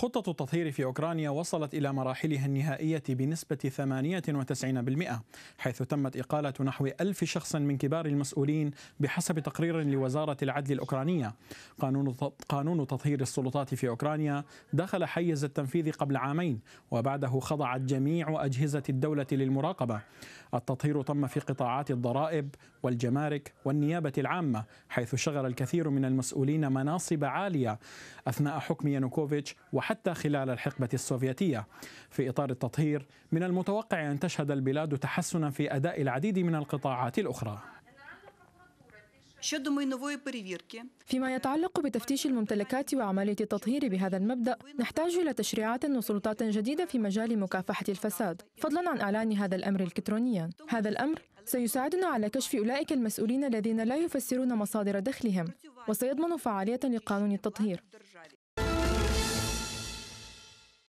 خطة التطهير في أوكرانيا وصلت إلى مراحلها النهائية بنسبة 98% حيث تمت إقالة نحو ألف شخص من كبار المسؤولين بحسب تقرير لوزارة العدل الأوكرانية قانون قانون تطهير السلطات في أوكرانيا دخل حيز التنفيذ قبل عامين وبعده خضعت جميع أجهزة الدولة للمراقبة التطهير تم في قطاعات الضرائب والجمارك والنيابة العامة حيث شغل الكثير من المسؤولين مناصب عالية أثناء حكم يانوكوفيتش وحكم حتى خلال الحقبة السوفيتية في إطار التطهير من المتوقع أن تشهد البلاد تحسنا في أداء العديد من القطاعات الأخرى فيما يتعلق بتفتيش الممتلكات وعملية التطهير بهذا المبدأ نحتاج إلى تشريعات وسلطات جديدة في مجال مكافحة الفساد فضلا عن إعلان هذا الأمر إلكترونيا هذا الأمر سيساعدنا على كشف أولئك المسؤولين الذين لا يفسرون مصادر دخلهم وسيضمن فعالية لقانون التطهير